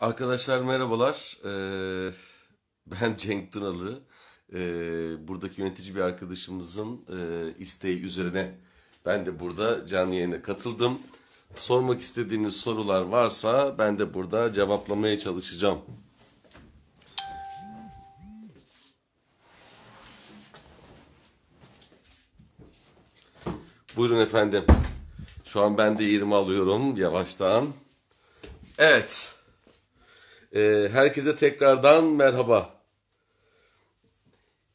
Arkadaşlar merhabalar. Ee, ben Cenk Tınalı. Ee, buradaki yönetici bir arkadaşımızın e, isteği üzerine ben de burada canlı yayına katıldım. Sormak istediğiniz sorular varsa ben de burada cevaplamaya çalışacağım. Buyurun efendim. Şu an ben de yerimi alıyorum yavaştan. Evet. E, herkese tekrardan merhaba.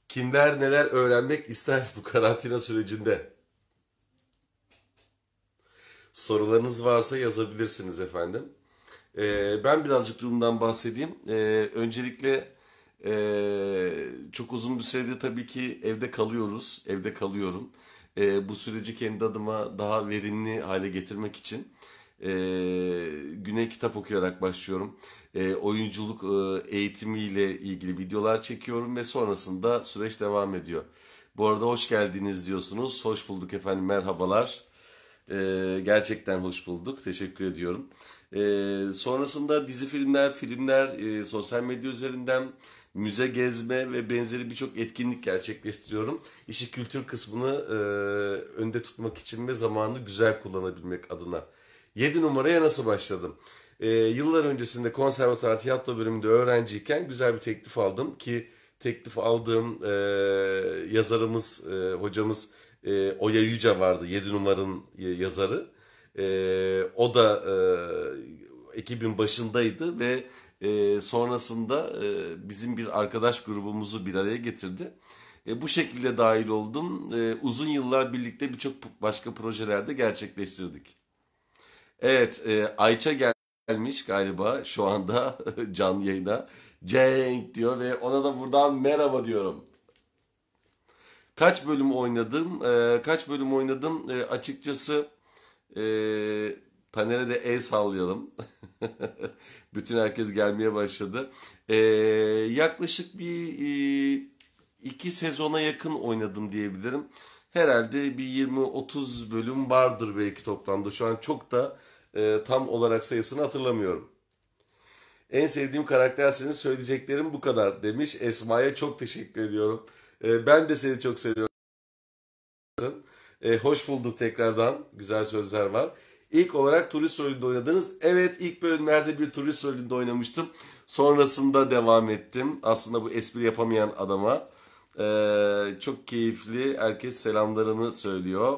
Kimler neler öğrenmek ister bu karantina sürecinde? Sorularınız varsa yazabilirsiniz efendim. E, ben birazcık durumdan bahsedeyim. E, öncelikle e, çok uzun bir süredir tabii ki evde kalıyoruz, evde kalıyorum. E, bu süreci kendi adıma daha verimli hale getirmek için e, güne kitap okuyarak başlıyorum. E, oyunculuk e, eğitimiyle ilgili videolar çekiyorum ve sonrasında süreç devam ediyor. Bu arada hoş geldiniz diyorsunuz. Hoş bulduk efendim merhabalar. E, gerçekten hoş bulduk. Teşekkür ediyorum. E, sonrasında dizi filmler, filmler, e, sosyal medya üzerinden müze gezme ve benzeri birçok etkinlik gerçekleştiriyorum. İşi kültür kısmını e, önde tutmak için ve zamanını güzel kullanabilmek adına. 7 numaraya nasıl başladım? E, yıllar öncesinde konservatuar tiyatro bölümünde öğrenciyken güzel bir teklif aldım ki teklif aldığım e, yazarımız, e, hocamız e, Oya Yüce vardı 7 numaranın yazarı. E, o da e, ekibin başındaydı ve e, sonrasında e, bizim bir arkadaş grubumuzu bir araya getirdi. E, bu şekilde dahil oldum. E, uzun yıllar birlikte birçok başka projelerde gerçekleştirdik. Evet e, Ayça gelmiş galiba şu anda canlı yayına. Cenk diyor ve ona da buradan merhaba diyorum. Kaç bölüm oynadım? E, kaç bölüm oynadım? E, açıkçası e, Taner'e de el sallayalım. Bütün herkes gelmeye başladı. E, yaklaşık bir e, iki sezona yakın oynadım diyebilirim herhalde bir 20-30 bölüm vardır belki toplamda. Şu an çok da e, tam olarak sayısını hatırlamıyorum. En sevdiğim karaktersiniz söyleyeceklerim bu kadar demiş. Esma'ya çok teşekkür ediyorum. E, ben de seni çok seviyorum. E, hoş bulduk tekrardan. Güzel sözler var. İlk olarak turist rolünde oynadınız. Evet ilk bölümlerde bir turist rolünde oynamıştım. Sonrasında devam ettim. Aslında bu espri yapamayan adama. Ee, çok keyifli. Herkes selamlarını söylüyor.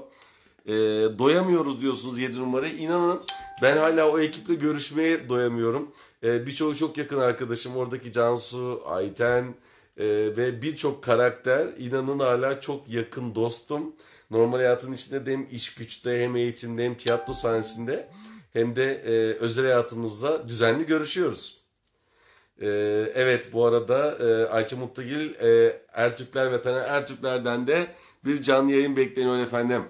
Ee, doyamıyoruz diyorsunuz 7 numara. İnanın ben hala o ekiple görüşmeye doyamıyorum. E, Birçoğu çok yakın arkadaşım. Oradaki Cansu, Ayten e, ve birçok karakter inanın hala çok yakın dostum. Normal hayatın içinde de hem iş güçte hem eğitimde hem tiyatro sahnesinde hem de e, özel hayatımızda düzenli görüşüyoruz. E, evet bu arada e, Ayça Mutlugil e, Ertürkler ve Taner Ertürkler'den de bir canlı yayın bekleniyor efendim.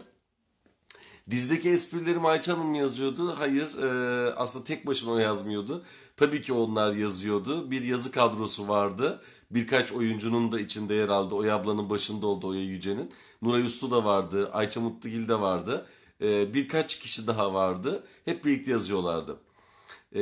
Dizdeki esprilerimi Ayça Hanım yazıyordu. Hayır e, aslında tek başına o yazmıyordu. Tabii ki onlar yazıyordu. Bir yazı kadrosu vardı. Birkaç oyuncunun da içinde yer aldı. Oya ablanın başında oldu Oya Yüce'nin. Nuray Uslu da vardı. Ayça Mutlugil de vardı. E, birkaç kişi daha vardı. Hep birlikte yazıyorlardı. E,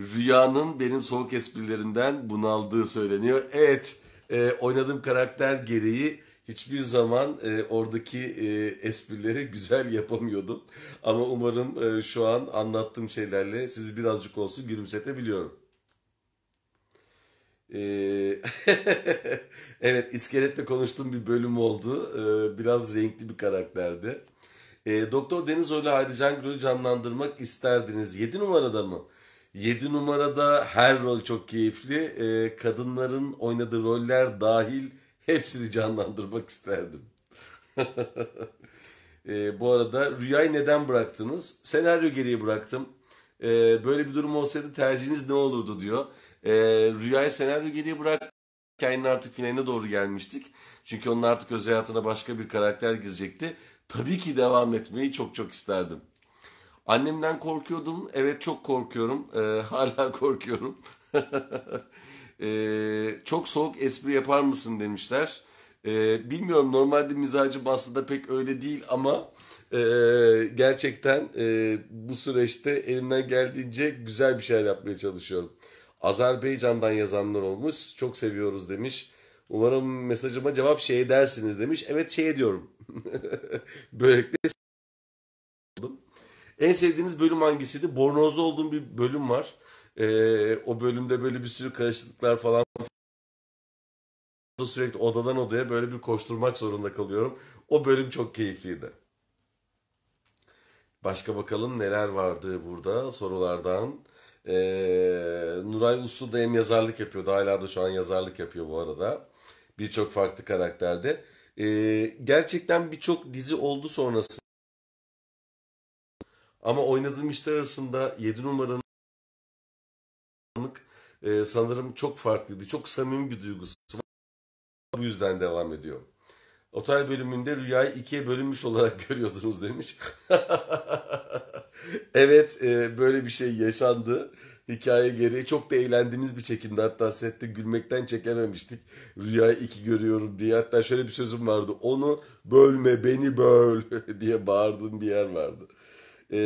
Rüyanın benim soğuk esprilerinden bunaldığı söyleniyor. Evet e, oynadığım karakter gereği hiçbir zaman e, oradaki e, esprileri güzel yapamıyordum. Ama umarım e, şu an anlattığım şeylerle sizi birazcık olsun gülümsetebiliyorum. E, evet, iskeletle konuştuğum bir bölüm oldu. E, biraz renkli bir karakterdi. E, doktor Deniz Oğlu Hayri Cangül'ü canlandırmak isterdiniz. 7 numarada mı? 7 numarada her rol çok keyifli. kadınların oynadığı roller dahil Hepsini canlandırmak isterdim. e, bu arada rüyayı neden bıraktınız? Senaryo geriye bıraktım. E, böyle bir durum olsaydı tercihiniz ne olurdu diyor. E, rüyayı senaryo geriye bırak. Hikayenin artık finaline doğru gelmiştik. Çünkü onun artık öz hayatına başka bir karakter girecekti. Tabii ki devam etmeyi çok çok isterdim. Annemden korkuyordum. Evet çok korkuyorum. E, hala korkuyorum. Ee, çok soğuk espri yapar mısın demişler. Ee, bilmiyorum normalde mizacım aslında pek öyle değil ama e, gerçekten e, bu süreçte elimden geldiğince güzel bir şeyler yapmaya çalışıyorum. Azerbaycan'dan yazanlar olmuş. Çok seviyoruz demiş. Umarım mesajıma cevap şey dersiniz demiş. Evet şey ediyorum. Böylelikle en sevdiğiniz bölüm hangisiydi? Bornozlu olduğum bir bölüm var. E, o bölümde böyle bir sürü karışıklıklar falan sürekli odadan odaya böyle bir koşturmak zorunda kalıyorum. O bölüm çok keyifliydi. Başka bakalım neler vardı burada sorulardan. Ee, Nuray Uslu da hem yazarlık yapıyordu. Hala da şu an yazarlık yapıyor bu arada. Birçok farklı karakterde. Ee, gerçekten birçok dizi oldu sonrasında. Ama oynadığım işler arasında 7 numaranın hayranlık e, sanırım çok farklıydı. Çok samimi bir duygusu var. Bu yüzden devam ediyor. Otel bölümünde rüyayı ikiye bölünmüş olarak görüyordunuz demiş. evet e, böyle bir şey yaşandı. Hikaye gereği çok da eğlendiğimiz bir çekimdi. Hatta sette gülmekten çekememiştik. Rüyayı iki görüyorum diye. Hatta şöyle bir sözüm vardı. Onu bölme beni böl diye bağırdığım bir yer vardı. E,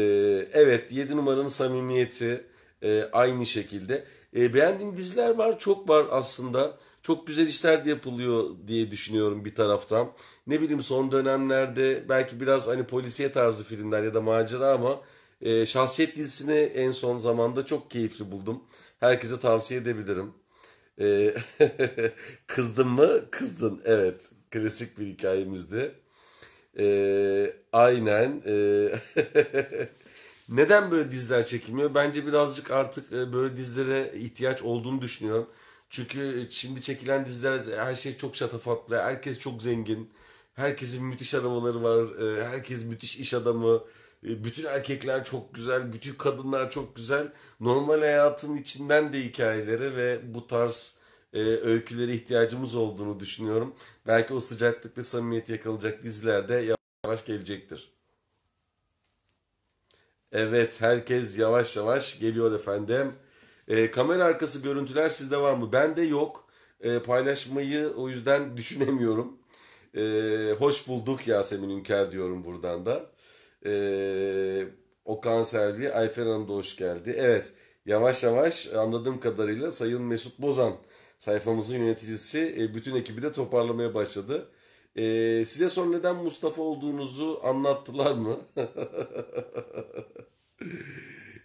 evet 7 numaranın samimiyeti e, aynı şekilde. E, beğendiğim diziler var. Çok var aslında. Çok güzel işler de yapılıyor diye düşünüyorum bir taraftan. Ne bileyim son dönemlerde belki biraz hani polisiye tarzı filmler ya da macera ama e, şahsiyet dizisini en son zamanda çok keyifli buldum. Herkese tavsiye edebilirim. E, kızdın mı? Kızdın. Evet. Klasik bir hikayemizdi. E, aynen. E, Neden böyle dizler çekilmiyor? Bence birazcık artık e, böyle dizlere ihtiyaç olduğunu düşünüyorum. Çünkü e, şimdi çekilen diziler her şey çok şatafatlı. Herkes çok zengin. Herkesin müthiş arabaları var. E, herkes müthiş iş adamı. Bütün erkekler çok güzel. Bütün kadınlar çok güzel. Normal hayatın içinden de hikayelere ve bu tarz öykülere ihtiyacımız olduğunu düşünüyorum. Belki o sıcaklık ve samimiyeti yakalayacak dizilerde yavaş gelecektir. Evet herkes yavaş yavaş geliyor efendim. E, kamera arkası görüntüler sizde var mı? Bende yok. E, paylaşmayı o yüzden düşünemiyorum. E, hoş bulduk Yasemin Ünker diyorum buradan da. E, Okan Selvi, Ayfer Hanım da hoş geldi. Evet yavaş yavaş anladığım kadarıyla Sayın Mesut Bozan sayfamızın yöneticisi e, bütün ekibi de toparlamaya başladı. Ee, size sonra neden Mustafa olduğunuzu anlattılar mı?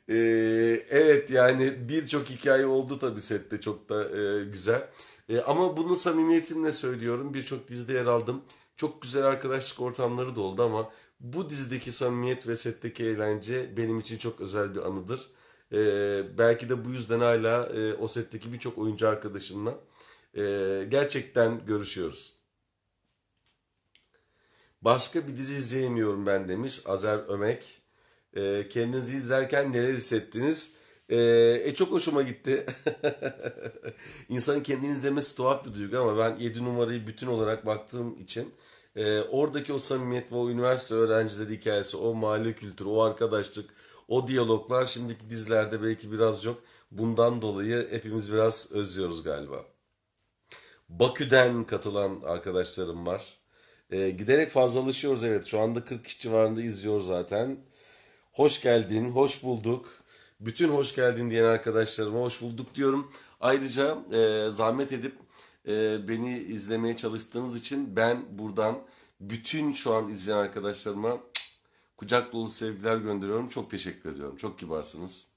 ee, evet yani birçok hikaye oldu tabii sette çok da e, güzel. E, ama bunu samimiyetimle söylüyorum. Birçok dizide yer aldım. Çok güzel arkadaşlık ortamları da oldu ama bu dizideki samimiyet ve setteki eğlence benim için çok özel bir anıdır. E, belki de bu yüzden hala e, o setteki birçok oyuncu arkadaşımla e, gerçekten görüşüyoruz. Başka bir dizi izleyemiyorum ben demiş Azer Ömek. E, kendinizi izlerken neler hissettiniz? E, e çok hoşuma gitti. İnsanın kendini izlemesi tuhaf bir duygu ama ben 7 numarayı bütün olarak baktığım için e, oradaki o samimiyet ve o üniversite öğrencileri hikayesi, o mahalle kültürü, o arkadaşlık, o diyaloglar şimdiki dizilerde belki biraz yok. Bundan dolayı hepimiz biraz özlüyoruz galiba. Bakü'den katılan arkadaşlarım var. E, giderek fazlalaşıyoruz evet. Şu anda 40 kişi civarında izliyor zaten. Hoş geldin, hoş bulduk. Bütün hoş geldin diyen arkadaşlarıma hoş bulduk diyorum. Ayrıca e, zahmet edip e, beni izlemeye çalıştığınız için ben buradan bütün şu an izleyen arkadaşlarıma kucak dolu sevgiler gönderiyorum. Çok teşekkür ediyorum. Çok kibarsınız.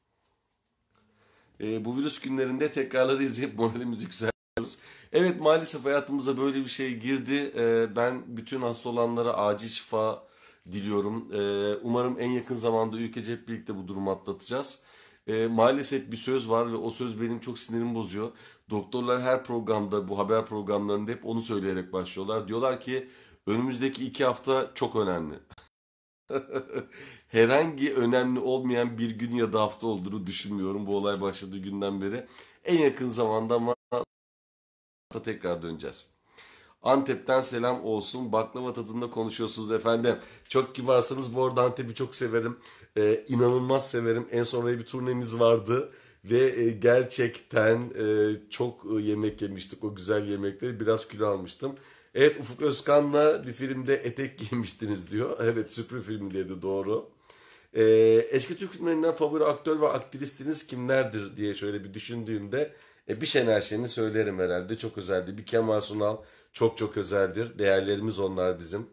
E, bu virüs günlerinde tekrarları izleyip moralimiz yükseliyoruz. Evet maalesef hayatımıza böyle bir şey girdi. Ee, ben bütün hasta olanlara acil şifa diliyorum. Ee, umarım en yakın zamanda ülkece hep birlikte bu durumu atlatacağız. Ee, maalesef bir söz var ve o söz benim çok sinirimi bozuyor. Doktorlar her programda bu haber programlarında hep onu söyleyerek başlıyorlar. Diyorlar ki önümüzdeki iki hafta çok önemli. Herhangi önemli olmayan bir gün ya da hafta olduğunu düşünmüyorum bu olay başladığı günden beri. En yakın zamanda ama tekrar döneceğiz. Antep'ten selam olsun. Baklava tadında konuşuyorsunuz efendim. Çok kibarsınız. Bu arada Antep'i çok severim. Ee, inanılmaz severim. En son bir turnemiz vardı. Ve e, gerçekten e, çok e, yemek yemiştik. O güzel yemekleri biraz kilo almıştım. Evet Ufuk Özkan'la bir filmde etek giymiştiniz diyor. Evet süper filmi dedi doğru. Ee, eski Türk filmlerinden favori aktör ve aktristiniz kimlerdir diye şöyle bir düşündüğümde e bir Şener Şen'i söylerim herhalde. Çok özeldi. Bir Kemal Sunal çok çok özeldir. Değerlerimiz onlar bizim.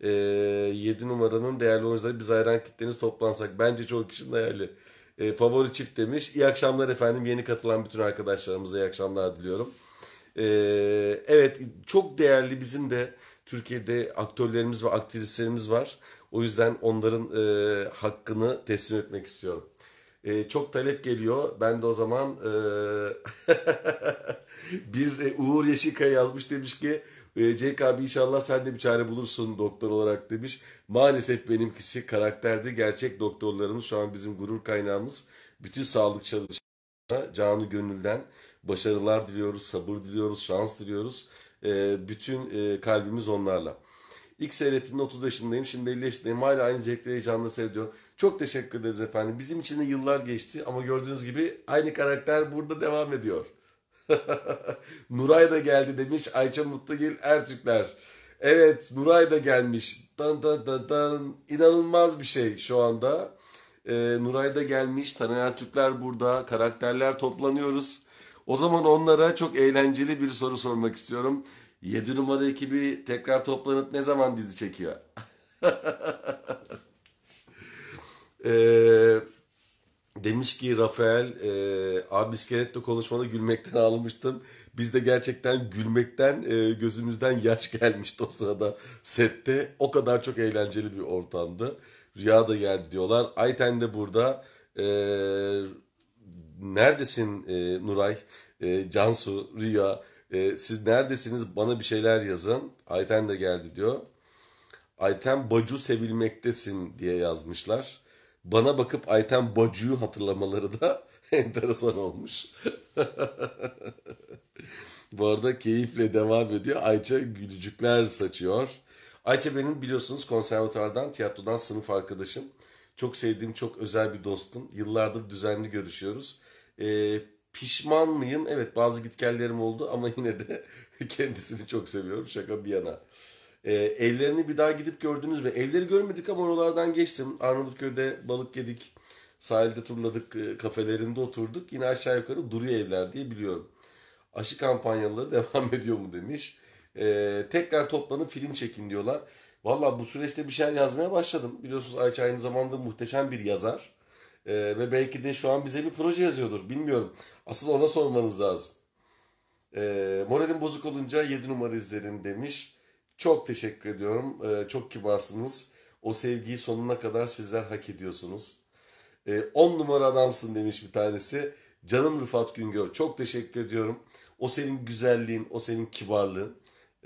E, 7 numaranın değerli oyuncuları biz hayran kitleniz toplansak. Bence çok kişinin hayali. E, favori çift demiş. İyi akşamlar efendim. Yeni katılan bütün arkadaşlarımıza iyi akşamlar diliyorum. E, evet çok değerli bizim de Türkiye'de aktörlerimiz ve aktrislerimiz var. O yüzden onların e, hakkını teslim etmek istiyorum. E, çok talep geliyor. Ben de o zaman e, bir e, Uğur Yeşilkaya yazmış demiş ki e, Cenk abi inşallah sen de bir çare bulursun doktor olarak demiş. Maalesef benimkisi karakterdi. gerçek doktorlarımız şu an bizim gurur kaynağımız. Bütün sağlık çalışanlarına canı gönülden başarılar diliyoruz, sabır diliyoruz, şans diliyoruz. E, bütün kalbimiz onlarla. İlk seyrettiğinde 30 yaşındayım. Şimdi 50 yaşındayım. Hala aynı zevkle heyecanla seyrediyorum. Çok teşekkür ederiz efendim. Bizim için de yıllar geçti ama gördüğünüz gibi aynı karakter burada devam ediyor. Nuray da geldi demiş Ayça Mutlugil Ertürkler. Evet Nuray da gelmiş. Dan dan dan dan. İnanılmaz bir şey şu anda. Ee, Nuray da gelmiş. Taner Ertürkler burada. Karakterler toplanıyoruz. O zaman onlara çok eğlenceli bir soru sormak istiyorum. 7 numara ekibi tekrar toplanıp ne zaman dizi çekiyor? e, demiş ki Rafael, e, abi iskeletto konuşmada gülmekten ağlamıştım. Biz de gerçekten gülmekten e, gözümüzden yaş gelmişti o sırada sette. O kadar çok eğlenceli bir ortamdı. Rüya da geldi diyorlar. Ayten de burada. E, neredesin e, Nuray, e, Cansu, Rüya? E, siz neredesiniz bana bir şeyler yazın. Ayten de geldi diyor. Ayten Bacu sevilmektesin diye yazmışlar. Bana bakıp Ayten Bacu'yu hatırlamaları da enteresan olmuş. Bu arada keyifle devam ediyor. Ayça gülücükler saçıyor. Ayça benim biliyorsunuz konservatuardan, tiyatrodan sınıf arkadaşım. Çok sevdiğim, çok özel bir dostum. Yıllardır düzenli görüşüyoruz. Ee, Pişman mıyım? Evet bazı gitgellerim oldu ama yine de kendisini çok seviyorum şaka bir yana. E, evlerini bir daha gidip gördünüz mü? Evleri görmedik ama oralardan geçtim. Arnavutköy'de balık yedik, sahilde turladık, e, kafelerinde oturduk. Yine aşağı yukarı duruyor evler diye biliyorum. Aşı kampanyaları devam ediyor mu demiş. E, tekrar toplanıp film çekin diyorlar. Valla bu süreçte bir şeyler yazmaya başladım. Biliyorsunuz Ayça aynı zamanda muhteşem bir yazar. Ee, ve belki de şu an bize bir proje yazıyordur. Bilmiyorum. Asıl ona sormanız lazım. Ee, moralim bozuk olunca 7 numara izlerim demiş. Çok teşekkür ediyorum. Ee, çok kibarsınız. O sevgiyi sonuna kadar sizler hak ediyorsunuz. 10 ee, numara adamsın demiş bir tanesi. Canım Rıfat Güngör. Çok teşekkür ediyorum. O senin güzelliğin, o senin kibarlığın.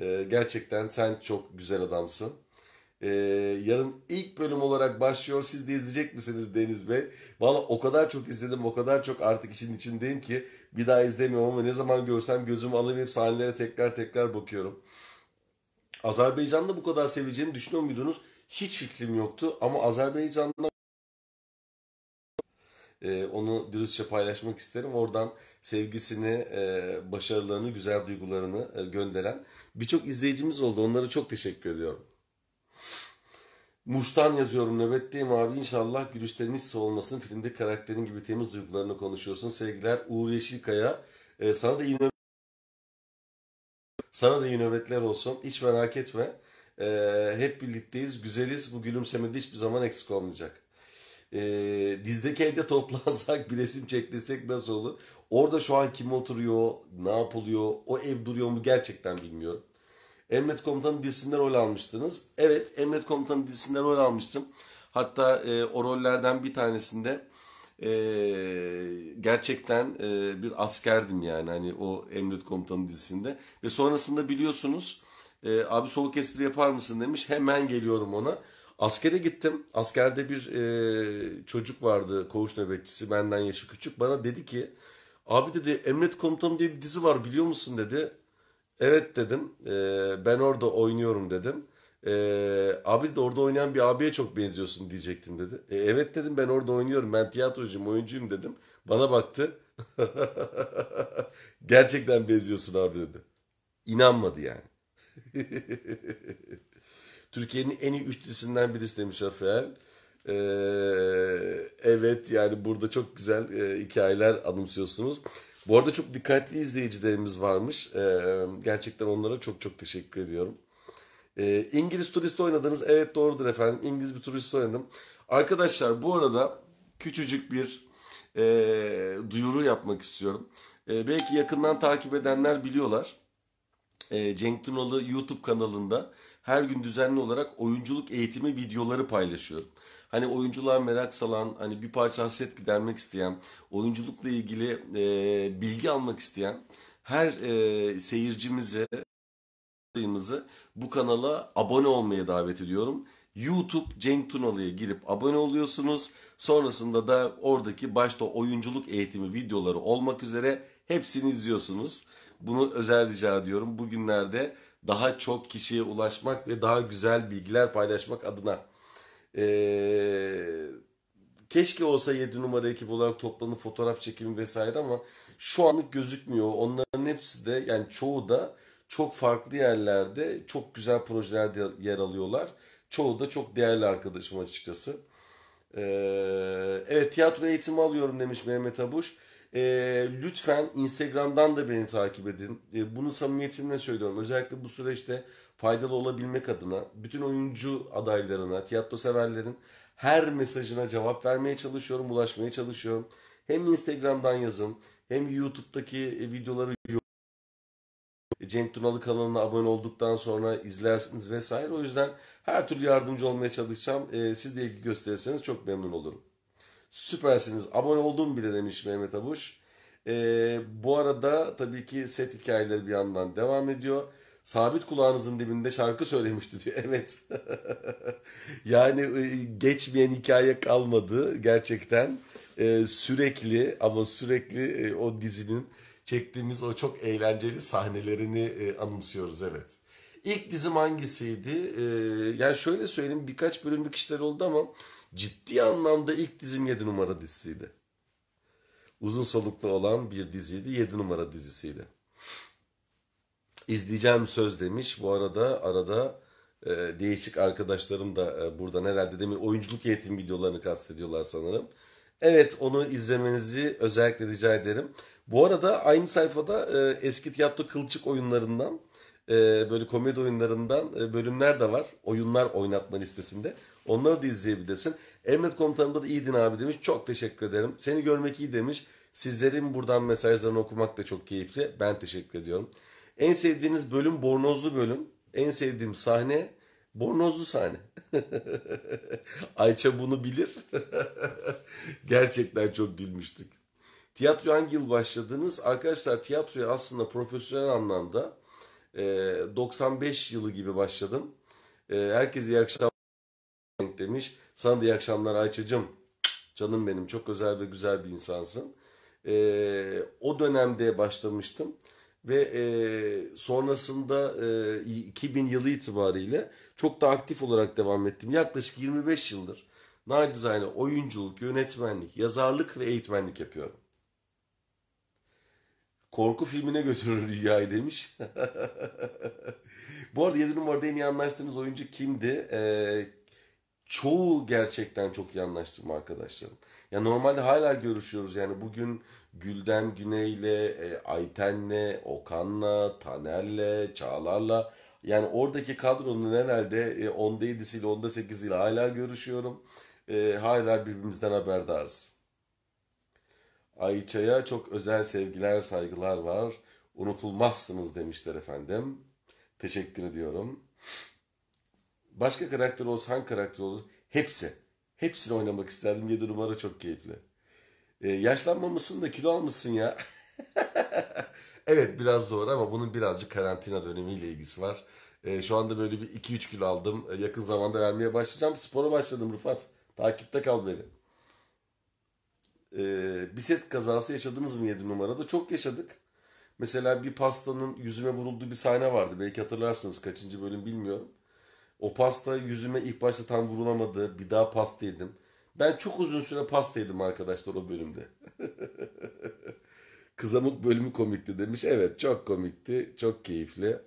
Ee, gerçekten sen çok güzel adamsın. Ee, yarın ilk bölüm olarak başlıyor. Siz de izleyecek misiniz Deniz Bey? Valla o kadar çok izledim, o kadar çok artık için içindeyim ki bir daha izlemiyorum ama ne zaman görsem gözümü alamayıp sahnelere tekrar tekrar bakıyorum. Azerbaycan'da bu kadar seveceğini düşünüyor muydunuz? Hiç fikrim yoktu ama Azerbaycan'da ee, onu dürüstçe paylaşmak isterim. Oradan sevgisini, e, başarılarını, güzel duygularını e, gönderen birçok izleyicimiz oldu. Onlara çok teşekkür ediyorum. Muş'tan yazıyorum nöbetteyim abi. inşallah gülüşlerin hiç soğulmasın. Filmde karakterin gibi temiz duygularını konuşuyorsun. Sevgiler Uğur Yeşilkaya. Ee, sana da iyi nöbet... Sana da iyi nöbetler olsun. Hiç merak etme. Ee, hep birlikteyiz. Güzeliz. Bu gülümsemede hiçbir zaman eksik olmayacak. Ee, dizdeki evde toplansak bir resim çektirsek nasıl olur? Orada şu an kim oturuyor, ne yapılıyor, o ev duruyor mu gerçekten bilmiyorum. Emret Komutanı dizisinden rol almıştınız. Evet Emret Komutanı dizisinden rol almıştım. Hatta e, o rollerden bir tanesinde e, gerçekten e, bir askerdim yani hani o Emret Komutanı dizisinde. Ve sonrasında biliyorsunuz e, abi soğuk espri yapar mısın demiş hemen geliyorum ona. Askere gittim. Askerde bir e, çocuk vardı koğuş nöbetçisi benden yaşı küçük. Bana dedi ki abi dedi Emret Komutanı diye bir dizi var biliyor musun dedi. Evet dedim. E, ben orada oynuyorum dedim. E, abi de orada oynayan bir abiye çok benziyorsun diyecektin dedi. E, evet dedim ben orada oynuyorum. Ben tiyatrocuyum, oyuncuyum dedim. Bana baktı. Gerçekten benziyorsun abi dedi. İnanmadı yani. Türkiye'nin en iyi üçlisinden birisi demiş Rafael. Ee, evet yani burada çok güzel e, hikayeler anımsıyorsunuz. Bu arada çok dikkatli izleyicilerimiz varmış. Ee, gerçekten onlara çok çok teşekkür ediyorum. Ee, İngiliz turist oynadınız. Evet doğrudur efendim. İngiliz bir turist oynadım. Arkadaşlar bu arada küçücük bir e, duyuru yapmak istiyorum. E, belki yakından takip edenler biliyorlar. E, Cenk Tunalı YouTube kanalında her gün düzenli olarak oyunculuk eğitimi videoları paylaşıyorum hani oyunculuğa merak salan, hani bir parça hasret gidermek isteyen, oyunculukla ilgili e, bilgi almak isteyen her e, seyircimizi bu kanala abone olmaya davet ediyorum. YouTube Cenk Tunalı'ya girip abone oluyorsunuz. Sonrasında da oradaki başta oyunculuk eğitimi videoları olmak üzere hepsini izliyorsunuz. Bunu özel rica ediyorum. Bugünlerde daha çok kişiye ulaşmak ve daha güzel bilgiler paylaşmak adına. Ee, keşke olsa 7 numara ekip olarak toplanıp fotoğraf çekimi vesaire ama şu anlık gözükmüyor. Onların hepsi de yani çoğu da çok farklı yerlerde çok güzel projelerde yer alıyorlar. Çoğu da çok değerli arkadaşım açıkçası. Ee, evet tiyatro eğitimi alıyorum demiş Mehmet Abuş. Ee, lütfen Instagram'dan da beni takip edin. Ee, bunu samimiyetimle söylüyorum. Özellikle bu süreçte faydalı olabilmek adına bütün oyuncu adaylarına, tiyatro severlerin her mesajına cevap vermeye çalışıyorum, ulaşmaya çalışıyorum. Hem Instagram'dan yazın, hem YouTube'daki e, videoları Cenk Tunalı kanalına abone olduktan sonra izlersiniz vesaire. O yüzden her türlü yardımcı olmaya çalışacağım. E, siz de ilgi gösterirseniz çok memnun olurum. Süpersiniz. Abone oldum bile demiş Mehmet Abuş. E, bu arada tabii ki set hikayeleri bir yandan devam ediyor sabit kulağınızın dibinde şarkı söylemişti diyor. Evet. yani e, geçmeyen hikaye kalmadı gerçekten. E, sürekli ama sürekli e, o dizinin çektiğimiz o çok eğlenceli sahnelerini anımsıyoruz evet. İlk dizim hangisiydi? yani şöyle söyleyeyim birkaç bölümlük işler oldu ama ciddi anlamda ilk dizim 7 numara dizisiydi. Uzun soluklu olan bir diziydi. 7 numara dizisiydi izleyeceğim söz demiş. Bu arada arada e, değişik arkadaşlarım da e, buradan herhalde demin oyunculuk eğitim videolarını kastediyorlar sanırım. Evet onu izlemenizi özellikle rica ederim. Bu arada aynı sayfada e, eski tiyatro kılçık oyunlarından e, böyle komedi oyunlarından e, bölümler de var. Oyunlar oynatma listesinde. Onları da izleyebilirsin. Emret komutanımda da iyiydin abi demiş. Çok teşekkür ederim. Seni görmek iyi demiş. Sizlerin buradan mesajlarını okumak da çok keyifli. Ben teşekkür ediyorum. En sevdiğiniz bölüm bornozlu bölüm. En sevdiğim sahne bornozlu sahne. Ayça bunu bilir. Gerçekten çok gülmüştük. Tiyatro hangi yıl başladınız? Arkadaşlar tiyatroya aslında profesyonel anlamda 95 e, yılı gibi başladım. E, herkese iyi akşamlar demiş. Sana da iyi akşamlar Ayça'cım. Canım benim çok özel ve güzel bir insansın. E, o dönemde başlamıştım ve e, sonrasında e, 2000 yılı itibariyle çok da aktif olarak devam ettim. Yaklaşık 25 yıldır nacizane oyunculuk, yönetmenlik, yazarlık ve eğitmenlik yapıyorum. Korku filmine götürür rüyayı demiş. Bu arada 7 numarada en iyi anlaştığımız oyuncu kimdi? Ee, çoğu gerçekten çok iyi anlaştım arkadaşlarım. Ya normalde hala görüşüyoruz yani bugün Gülden Güney'le, e, Ayten'le, Okan'la, Taner'le, Çağlar'la yani oradaki kadronun herhalde e, onda 7'siyle onda 8'iyle hala görüşüyorum. E, hala birbirimizden haberdarız. Ayça'ya çok özel sevgiler, saygılar var. Unutulmazsınız demişler efendim. Teşekkür ediyorum. Başka karakter olsa hangi karakter olur? Hepsi. Hepsini oynamak isterdim. 7 numara çok keyifli. Ee, yaşlanmamışsın da kilo almışsın ya. evet biraz doğru ama bunun birazcık karantina dönemiyle ilgisi var. E, şu anda böyle bir 2-3 kilo aldım. E, yakın zamanda vermeye başlayacağım. Spora başladım Rıfat. Takipte kal beni. E, biset kazası yaşadınız mı 7 numarada? Çok yaşadık. Mesela bir pastanın yüzüme vurulduğu bir sahne vardı. Belki hatırlarsınız kaçıncı bölüm bilmiyorum. O pasta yüzüme ilk başta tam vurulamadı. Bir daha pasta yedim. Ben çok uzun süre pasta yedim arkadaşlar o bölümde. Kızamık bölümü komikti demiş. Evet çok komikti. Çok keyifli.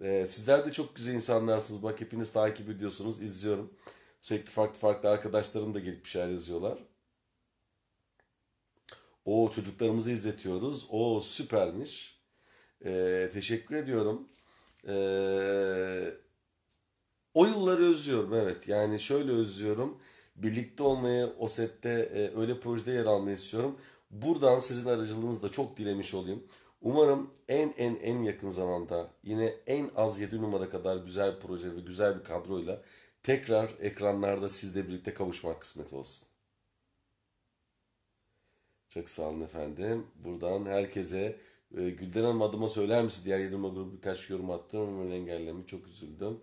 Ee, sizler de çok güzel insanlarsınız. Bak hepiniz takip ediyorsunuz. izliyorum. Sürekli farklı farklı arkadaşlarım da gelip bir şeyler yazıyorlar. O çocuklarımızı izletiyoruz. O süpermiş. Ee, teşekkür ediyorum. Ee, o yılları özlüyorum evet. Yani şöyle özlüyorum birlikte olmayı, o sette e, öyle projede yer almayı istiyorum. Buradan sizin aracılığınızla çok dilemiş olayım. Umarım en en en yakın zamanda yine en az 7 numara kadar güzel bir proje ve güzel bir kadroyla tekrar ekranlarda sizle birlikte kavuşmak kısmet olsun. Çok sağ olun efendim. Buradan herkese e, Gülden Hanım adıma söyler misin? Diğer 7 numara grubu birkaç yorum attım. Hemen engellemiş. Çok üzüldüm.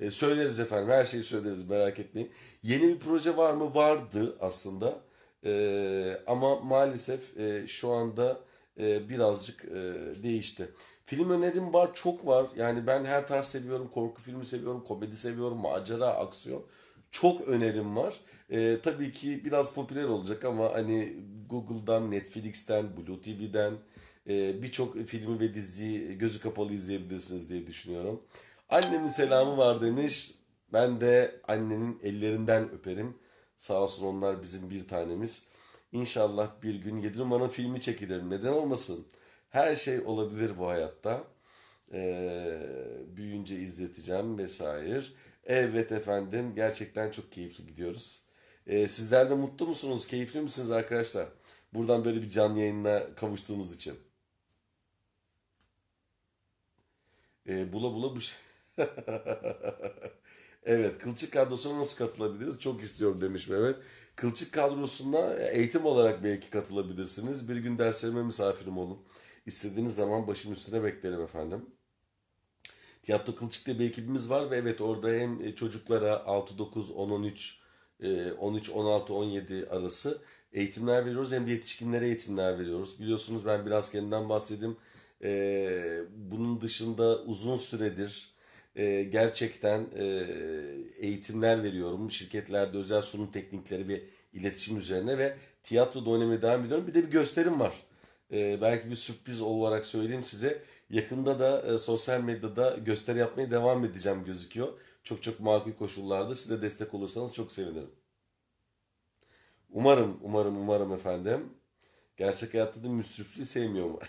E, söyleriz efendim her şeyi söyleriz merak etmeyin. Yeni bir proje var mı? Vardı aslında. E, ama maalesef e, şu anda e, birazcık e, değişti. Film önerim var çok var. Yani ben her tarz seviyorum. Korku filmi seviyorum, komedi seviyorum, macera, aksiyon. Çok önerim var. E, tabii ki biraz popüler olacak ama hani Google'dan, Netflix'ten, Blue TV'den e, birçok filmi ve diziyi gözü kapalı izleyebilirsiniz diye düşünüyorum. Annemin selamı var demiş. Ben de annenin ellerinden öperim. Sağ olsun onlar bizim bir tanemiz. İnşallah bir gün 7 numara filmi çekilir. Neden olmasın? Her şey olabilir bu hayatta. Ee, büyüyünce izleteceğim vesaire. Evet efendim gerçekten çok keyifli gidiyoruz. Ee, sizler de mutlu musunuz? Keyifli misiniz arkadaşlar? Buradan böyle bir canlı yayınla kavuştuğumuz için. Ee, bula bula bu şey... evet Kılçık kadrosuna nasıl katılabiliriz? Çok istiyorum demiş Mehmet. Kılçık kadrosuna eğitim olarak belki katılabilirsiniz. Bir gün derslerime misafirim olun. İstediğiniz zaman başım üstüne beklerim efendim. Tiyatro Kılçık'ta bir ekibimiz var ve evet orada hem çocuklara 6, 9, 10, 13, 13, 16, 17 arası eğitimler veriyoruz hem de yetişkinlere eğitimler veriyoruz. Biliyorsunuz ben biraz kendimden bahsedeyim. E, bunun dışında uzun süredir e, gerçekten e, eğitimler veriyorum. Şirketlerde özel sunum teknikleri ve iletişim üzerine ve tiyatroda oynamaya devam ediyorum. Bir de bir gösterim var. E, belki bir sürpriz olarak söyleyeyim size. Yakında da e, sosyal medyada gösteri yapmaya devam edeceğim gözüküyor. Çok çok makul koşullarda Size destek olursanız çok sevinirim. Umarım, umarım, umarım efendim. Gerçek hayatta da sevmiyor mu?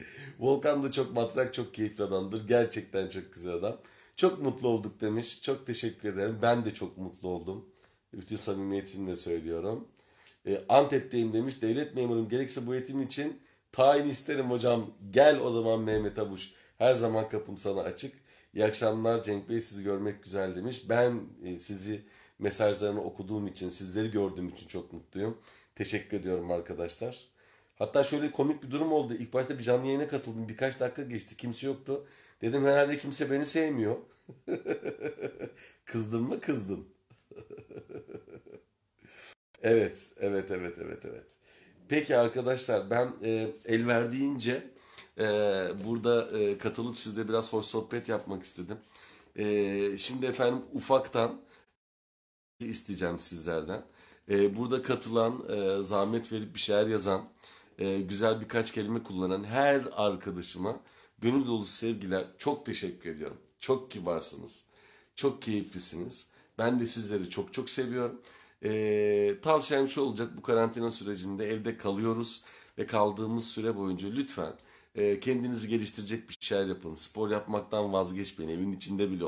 Volkan da çok matrak, çok keyifli adamdır. Gerçekten çok güzel adam. Çok mutlu olduk demiş. Çok teşekkür ederim. Ben de çok mutlu oldum. Bütün samimiyetimle söylüyorum. E, Antep'teyim demiş. Devlet memurum Gerekse bu eğitim için tayin isterim hocam. Gel o zaman Mehmet Abuş. Her zaman kapım sana açık. İyi akşamlar Cenk Bey sizi görmek güzel demiş. Ben e, sizi mesajlarını okuduğum için, sizleri gördüğüm için çok mutluyum. Teşekkür ediyorum arkadaşlar. Hatta şöyle komik bir durum oldu. İlk başta bir canlı yayına katıldım. Birkaç dakika geçti. Kimse yoktu. Dedim herhalde kimse beni sevmiyor. Kızdın mı? Kızdın. evet, evet, evet, evet, evet. Peki arkadaşlar ben e, el verdiğince e, burada e, katılıp sizle biraz hoş sohbet yapmak istedim. E, şimdi efendim ufaktan isteyeceğim sizlerden. E, burada katılan, e, zahmet verip bir şeyler yazan, e, güzel birkaç kelime kullanan her arkadaşıma gönül dolu sevgiler. Çok teşekkür ediyorum. Çok kibarsınız. Çok keyiflisiniz. Ben de sizleri çok çok seviyorum. E, tavsiyem şu olacak bu karantina sürecinde evde kalıyoruz ve kaldığımız süre boyunca lütfen e, kendinizi geliştirecek bir şeyler yapın. Spor yapmaktan vazgeçmeyin. Evin içinde bile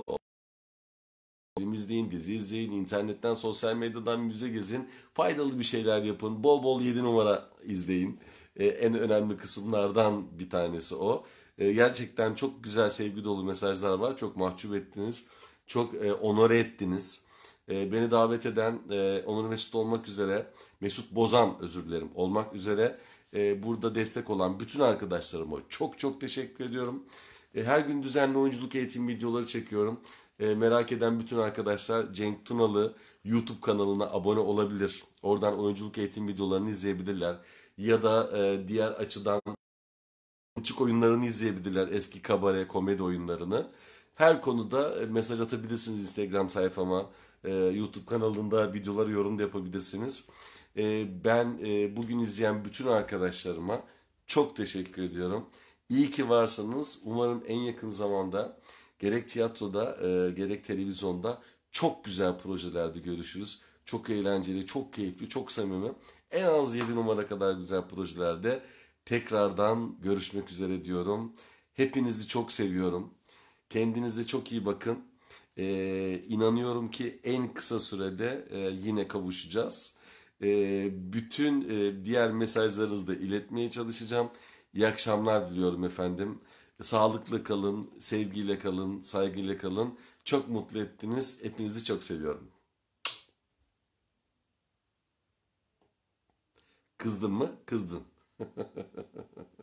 Film izleyin, dizi izleyin, internetten, sosyal medyadan müze gezin. Faydalı bir şeyler yapın. Bol bol 7 numara izleyin. Ee, en önemli kısımlardan bir tanesi o. Ee, gerçekten çok güzel sevgi dolu mesajlar var. Çok mahcup ettiniz. Çok e, onore ettiniz. E, beni davet eden e, Onur Mesut olmak üzere, Mesut Bozan özür dilerim olmak üzere e, burada destek olan bütün arkadaşlarıma çok çok teşekkür ediyorum. E, her gün düzenli oyunculuk eğitim videoları çekiyorum. E, merak eden bütün arkadaşlar Cenk Tunalı YouTube kanalına abone olabilir. Oradan oyunculuk eğitim videolarını izleyebilirler. Ya da e, diğer açıdan uçuk oyunlarını izleyebilirler. Eski kabare, komedi oyunlarını. Her konuda e, mesaj atabilirsiniz Instagram sayfama. E, YouTube kanalında videoları yorum da yapabilirsiniz. E, ben e, bugün izleyen bütün arkadaşlarıma çok teşekkür ediyorum. İyi ki varsanız. Umarım en yakın zamanda Gerek tiyatroda e, gerek televizyonda çok güzel projelerde görüşürüz. Çok eğlenceli, çok keyifli, çok samimi. En az 7 numara kadar güzel projelerde tekrardan görüşmek üzere diyorum. Hepinizi çok seviyorum. Kendinize çok iyi bakın. Ee, inanıyorum ki en kısa sürede e, yine kavuşacağız. E, bütün e, diğer mesajlarınızı da iletmeye çalışacağım. İyi akşamlar diliyorum efendim. Sağlıklı kalın, sevgiyle kalın, saygıyla kalın. Çok mutlu ettiniz. Hepinizi çok seviyorum. Kızdın mı? Kızdın.